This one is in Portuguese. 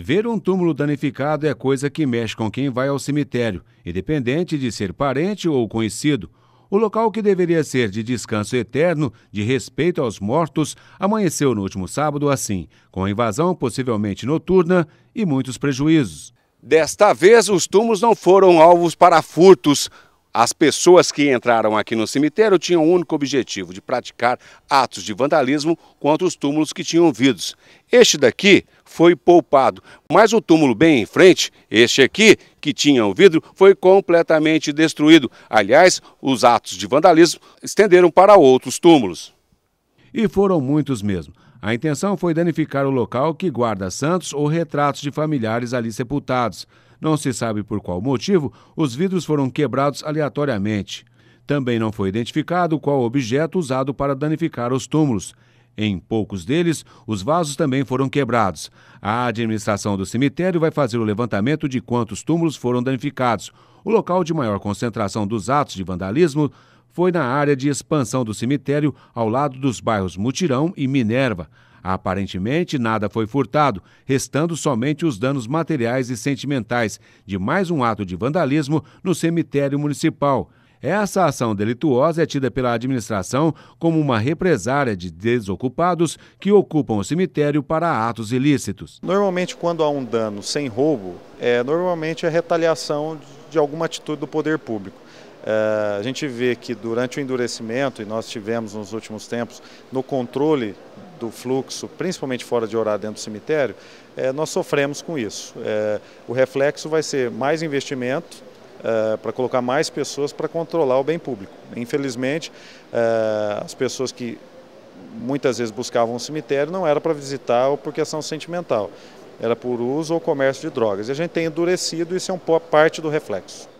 Ver um túmulo danificado é coisa que mexe com quem vai ao cemitério, independente de ser parente ou conhecido. O local que deveria ser de descanso eterno, de respeito aos mortos, amanheceu no último sábado assim, com a invasão possivelmente noturna e muitos prejuízos. Desta vez, os túmulos não foram alvos para furtos, as pessoas que entraram aqui no cemitério tinham o único objetivo de praticar atos de vandalismo contra os túmulos que tinham vidros. Este daqui foi poupado, mas o túmulo bem em frente, este aqui, que tinha o vidro, foi completamente destruído. Aliás, os atos de vandalismo estenderam para outros túmulos. E foram muitos mesmo. A intenção foi danificar o local que guarda santos ou retratos de familiares ali sepultados. Não se sabe por qual motivo, os vidros foram quebrados aleatoriamente. Também não foi identificado qual objeto usado para danificar os túmulos. Em poucos deles, os vasos também foram quebrados. A administração do cemitério vai fazer o levantamento de quantos túmulos foram danificados. O local de maior concentração dos atos de vandalismo foi na área de expansão do cemitério, ao lado dos bairros Mutirão e Minerva. Aparentemente, nada foi furtado, restando somente os danos materiais e sentimentais de mais um ato de vandalismo no cemitério municipal. Essa ação delituosa é tida pela administração como uma represária de desocupados que ocupam o cemitério para atos ilícitos. Normalmente, quando há um dano sem roubo, é, normalmente a é retaliação de alguma atitude do poder público. Eh, a gente vê que durante o endurecimento, e nós tivemos nos últimos tempos, no controle do fluxo, principalmente fora de horário dentro do cemitério, eh, nós sofremos com isso. Eh, o reflexo vai ser mais investimento, para colocar mais pessoas para controlar o bem público. Infelizmente, as pessoas que muitas vezes buscavam o cemitério não era para visitar ou por questão é sentimental, era por uso ou comércio de drogas. E a gente tem endurecido, isso é um parte do reflexo.